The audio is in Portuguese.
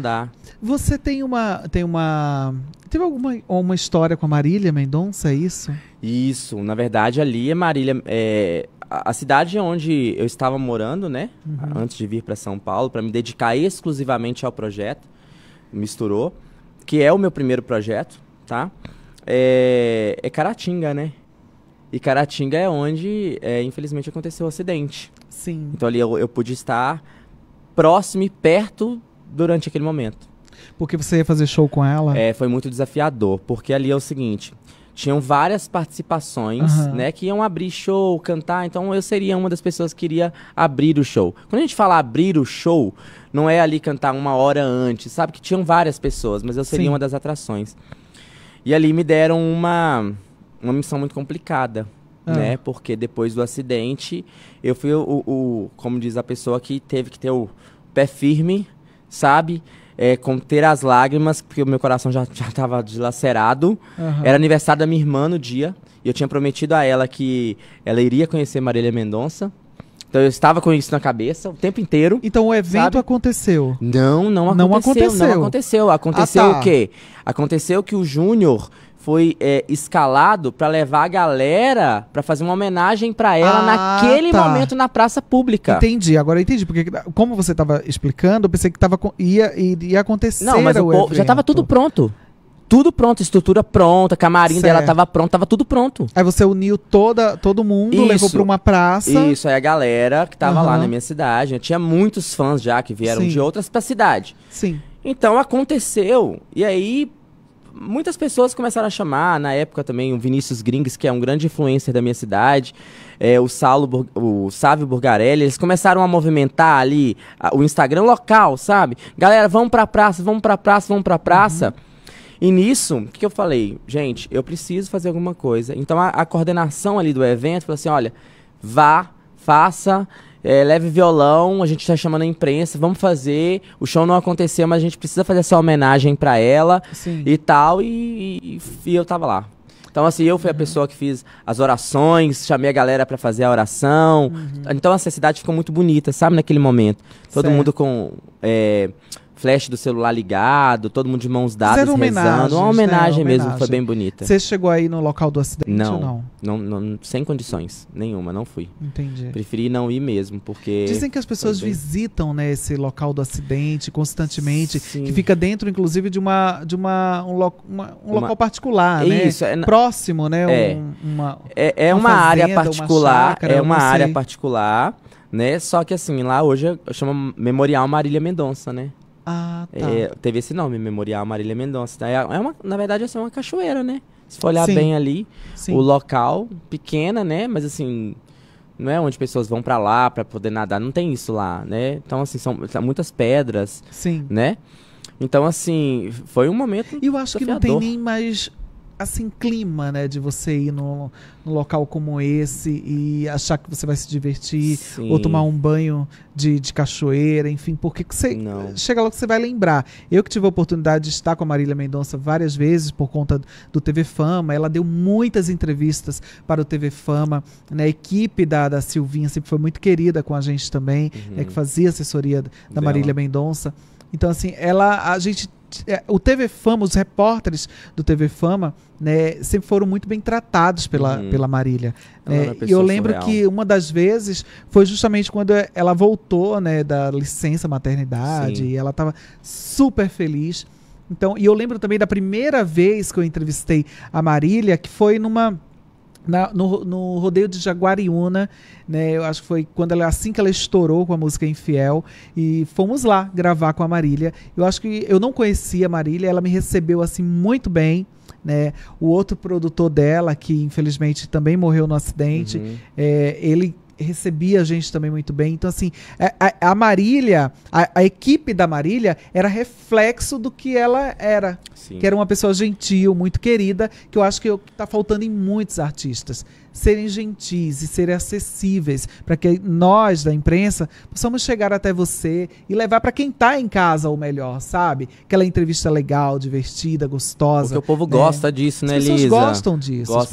Dá. Você tem uma. Tem uma. Teve alguma uma história com a Marília Mendonça, é isso? Isso, na verdade, ali é Marília. É, a, a cidade onde eu estava morando, né? Uhum. Antes de vir para São Paulo, para me dedicar exclusivamente ao projeto, misturou, que é o meu primeiro projeto, tá? É, é Caratinga, né? E Caratinga é onde, é, infelizmente, aconteceu o acidente. Sim. Então ali eu, eu pude estar próximo e perto durante aquele momento. Porque você ia fazer show com ela? É, foi muito desafiador, porque ali é o seguinte, tinham várias participações, uhum. né, que iam abrir show, cantar, então eu seria uma das pessoas que iria abrir o show. Quando a gente fala abrir o show, não é ali cantar uma hora antes, sabe que tinham várias pessoas, mas eu seria Sim. uma das atrações. E ali me deram uma uma missão muito complicada, ah. né? Porque depois do acidente, eu fui o, o, como diz a pessoa que teve que ter o pé firme sabe? É, conter as lágrimas, porque o meu coração já estava dilacerado. Uhum. Era aniversário da minha irmã no dia. E eu tinha prometido a ela que ela iria conhecer Marília Mendonça. Então eu estava com isso na cabeça o tempo inteiro. Então o evento sabe? aconteceu. Não, não aconteceu. Não aconteceu. Não aconteceu. Aconteceu ah, tá. o quê? Aconteceu que o Júnior foi é, escalado para levar a galera para fazer uma homenagem para ela ah, naquele tá. momento na praça pública. Entendi, agora eu entendi porque como você estava explicando, eu pensei que tava ia, ia acontecer Não, mas o, o já estava tudo pronto tudo pronto, estrutura pronta, camarim certo. dela tava pronto, tava tudo pronto. Aí você uniu toda, todo mundo, isso, levou pra uma praça. Isso, aí a galera que tava uhum. lá na minha cidade, tinha muitos fãs já que vieram Sim. de outras pra cidade. Sim. Então aconteceu, e aí muitas pessoas começaram a chamar, na época também, o Vinícius Gringues, que é um grande influencer da minha cidade, é, o, Salo o Sávio Burgarelli, eles começaram a movimentar ali a, o Instagram local, sabe? Galera, vamos pra praça, vamos pra praça, vamos pra praça. Uhum. E nisso, o que eu falei? Gente, eu preciso fazer alguma coisa. Então a, a coordenação ali do evento falou assim: olha, vá, faça. É, leve violão, a gente está chamando a imprensa, vamos fazer. O show não aconteceu, mas a gente precisa fazer essa homenagem para ela Sim. e tal. E, e, e eu tava lá. Então, assim, eu fui uhum. a pessoa que fiz as orações, chamei a galera para fazer a oração. Uhum. Então, assim, a cidade ficou muito bonita, sabe, naquele momento. Todo certo. mundo com. É, flash do celular ligado, todo mundo de mãos dadas rezando. Uma homenagem, né? uma homenagem mesmo, foi bem bonita. Você chegou aí no local do acidente não, ou não? Não, não? Sem condições nenhuma, não fui. Entendi. Preferi não ir mesmo, porque... Dizem que as pessoas bem... visitam né, esse local do acidente constantemente, Sim. que fica dentro, inclusive, de uma de uma um, lo, uma, um uma... local particular, né? Isso, é Próximo, né? É, um, uma, é, é uma, uma fazenda, área particular, uma chácara, é uma área assim. particular, né? Só que assim, lá hoje chama Memorial Marília Mendonça, né? Ah, tá. É, teve esse nome, Memorial Marília Mendonça. Tá? É, é uma, na verdade, assim, é uma cachoeira, né? Se for olhar Sim. bem ali, Sim. o local, pequena, né? Mas assim, não é onde pessoas vão para lá para poder nadar, não tem isso lá, né? Então, assim, são muitas pedras, Sim. né? Então, assim, foi um momento. E eu acho desafiador. que não tem nem mais assim, clima, né? De você ir num, num local como esse e achar que você vai se divertir, Sim. ou tomar um banho de, de cachoeira, enfim, porque que você Não. chega logo que você vai lembrar. Eu que tive a oportunidade de estar com a Marília Mendonça várias vezes por conta do TV Fama, ela deu muitas entrevistas para o TV Fama, né? A equipe da, da Silvinha sempre foi muito querida com a gente também, uhum. né? Que uhum. fazia assessoria da Marília Mendonça. Então, assim, ela, a gente é, o TV Fama, os repórteres do TV Fama, né, sempre foram muito bem tratados pela, uhum. pela Marília. Né? E eu lembro surreal. que uma das vezes foi justamente quando ela voltou, né, da licença maternidade, Sim. e ela estava super feliz. Então, e eu lembro também da primeira vez que eu entrevistei a Marília, que foi numa na, no, no, rodeio de Jaguariúna, né? Eu acho que foi quando ela, assim que ela estourou com a música Infiel. E fomos lá gravar com a Marília. Eu acho que eu não conhecia a Marília, ela me recebeu assim muito bem. Né? O outro produtor dela, que infelizmente também morreu no acidente, uhum. é, ele recebia a gente também muito bem. Então, assim, é, a, a Marília, a, a, equipe da Marília era reflexo do que ela era. Sim. Que era uma pessoa gentil, muito querida, que eu acho que está faltando em muitos artistas. Serem gentis e serem acessíveis para que nós da imprensa possamos chegar até você e levar para quem está em casa o melhor, sabe? Aquela entrevista legal, divertida, gostosa. Porque o povo né? gosta disso, né, As pessoas Lisa? gostam disso. Gosta